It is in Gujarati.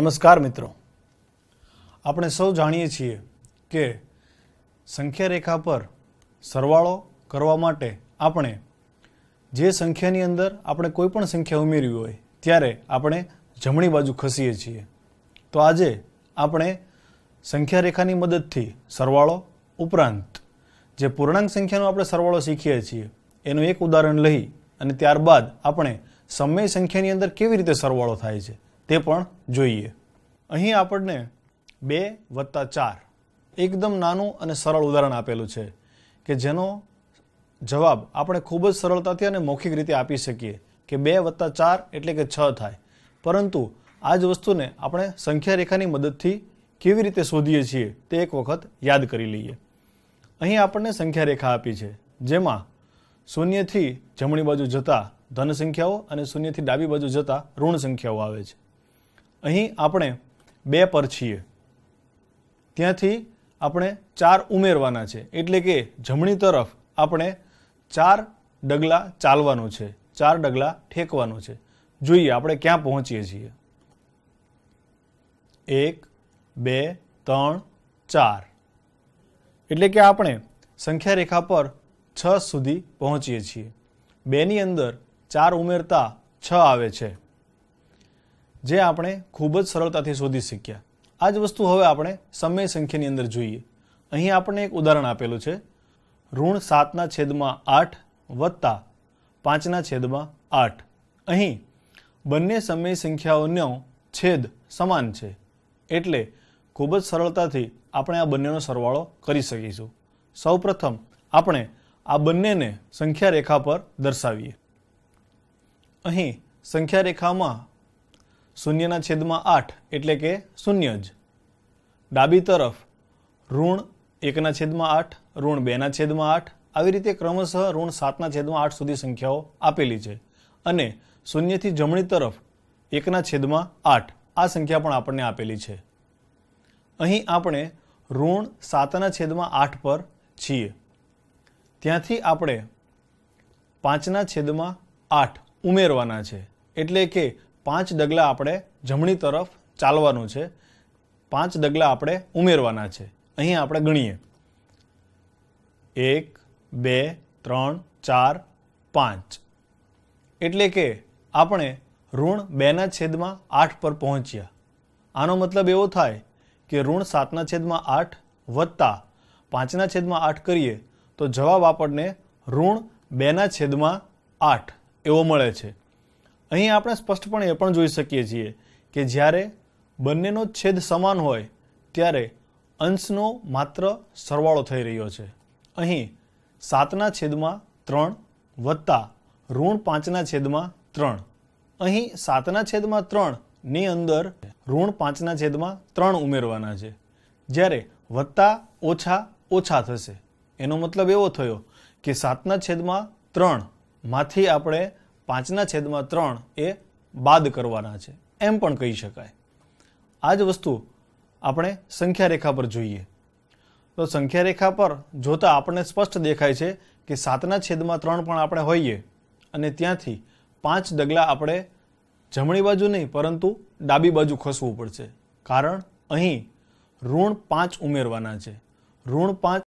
નમસ્કાર મિત્રો આપણે સૌ જાણીએ છીએ કે સંખ્યા રેખા પર સરવાળો કરવા માટે આપણે જે સંખ્યાની અંદર આપણે કોઈ પણ સંખ્યા ઉમેરવી હોય ત્યારે આપણે જમણી બાજુ ખસીએ છીએ તો આજે આપણે સંખ્યા રેખાની મદદથી સરવાળો ઉપરાંત જે પૂર્ણાંક સંખ્યાનો આપણે સરવાળો શીખીએ છીએ એનું એક ઉદાહરણ લઈ અને ત્યારબાદ આપણે સમય સંખ્યાની અંદર કેવી રીતે સરવાળો થાય છે તે પણ જોઈએ અહીં આપણને બે વત્તા ચાર એકદમ નાનું અને સરળ ઉદાહરણ આપેલું છે કે જેનો જવાબ આપણે ખૂબ જ સરળતાથી અને મૌખિક રીતે આપી શકીએ કે બે વત્તા ચાર એટલે કે છ થાય પરંતુ આ જ વસ્તુને આપણે સંખ્યા રેખાની મદદથી કેવી રીતે શોધીએ છીએ તે એક વખત યાદ કરી લઈએ અહીં આપણને સંખ્યા રેખા આપી છે જેમાં શૂન્યથી જમણી બાજુ જતાં ધન સંખ્યાઓ અને શૂન્યથી ડાબી બાજુ જતા ઋણ સંખ્યાઓ આવે છે અહીં આપણે બે પર છીએ ત્યાંથી આપણે ચાર ઉમેરવાના છે એટલે કે જમણી તરફ આપણે ચાર ડગલા ચાલવાનું છે ચાર ડગલા ઠેકવાનું છે જોઈએ આપણે ક્યાં પહોંચીએ છીએ એક બે ત્રણ ચાર એટલે કે આપણે સંખ્યા રેખા પર છ સુધી પહોંચીએ છીએ બેની અંદર ચાર ઉમેરતા છ આવે છે જે આપણે ખૂબ જ સરળતાથી શોધી શક્યા આ જ વસ્તુ હવે આપણે સમય સંખ્યાની અંદર જોઈએ અહીં આપણને એક ઉદાહરણ આપેલું છે ઋણ સાતના છેદમાં આઠ વત્તા પાંચના છેદમાં આઠ અહીં બંને સમય સંખ્યાઓનો છેદ સમાન છે એટલે ખૂબ જ સરળતાથી આપણે આ બંનેનો સરવાળો કરી શકીશું સૌપ્રથમ આપણે આ બંનેને સંખ્યા રેખા પર દર્શાવીએ અહીં સંખ્યા રેખામાં શૂન્યના છેદમાં આઠ એટલે કે શૂન્ય જ ડાબી તરફ ઋણ એકના છેદમાં આઠ ઋણ બેના છેદમાં આઠ આવી રીતે ક્રમશઃ ઋણ સાતના છેદમાં આઠ સુધી સંખ્યાઓ આપેલી છે અને શૂન્યથી જમણી તરફ એકના છેદમાં આઠ આ સંખ્યા પણ આપણને આપેલી છે અહીં આપણે ઋણ સાતના છેદમાં આઠ પર છીએ ત્યાંથી આપણે પાંચના છેદમાં આઠ ઉમેરવાના છે એટલે કે પાંચ ડગલા આપણે જમણી તરફ ચાલવાનું છે પાંચ ડગલા આપણે ઉમેરવાના છે અહીં આપણે ગણીએ એક બે ત્રણ ચાર પાંચ એટલે કે આપણે ઋણ બેના છેદમાં આઠ પર પહોંચ્યા આનો મતલબ એવો થાય કે ઋણ સાતના છેદમાં આઠ વત્તા પાંચના છેદમાં આઠ કરીએ તો જવાબ આપણને ઋણ બેના છેદમાં આઠ એવો મળે છે અહીં આપણે સ્પષ્ટપણે એ પણ જોઈ શકીએ છીએ કે જ્યારે બંનેનો છેદ સમાન હોય ત્યારે અંશનો માત્ર સરવાળો થઈ રહ્યો છે અહીં સાતના છેદમાં ત્રણ વત્તા ઋણ પાંચના છેદમાં ત્રણ અહીં સાતના છેદમાં ત્રણની અંદર ઋણ પાંચના છેદમાં ત્રણ ઉમેરવાના છે જ્યારે વત્તા ઓછા ઓછા થશે એનો મતલબ એવો થયો કે સાતના છેદમાં ત્રણમાંથી આપણે પાંચના છેદમાં ત્રણ એ બાદ કરવાના છે એમ પણ કહી શકાય આ જ વસ્તુ આપણે સંખ્યા રેખા પર જોઈએ તો સંખ્યા રેખા પર જોતાં આપણને સ્પષ્ટ દેખાય છે કે સાતના છેદમાં ત્રણ પણ આપણે હોઈએ અને ત્યાંથી પાંચ ડગલાં આપણે જમણી બાજુ નહીં પરંતુ ડાબી બાજુ ખસવું પડશે કારણ અહીં ઋણ પાંચ ઉમેરવાના છે ઋણ પાંચ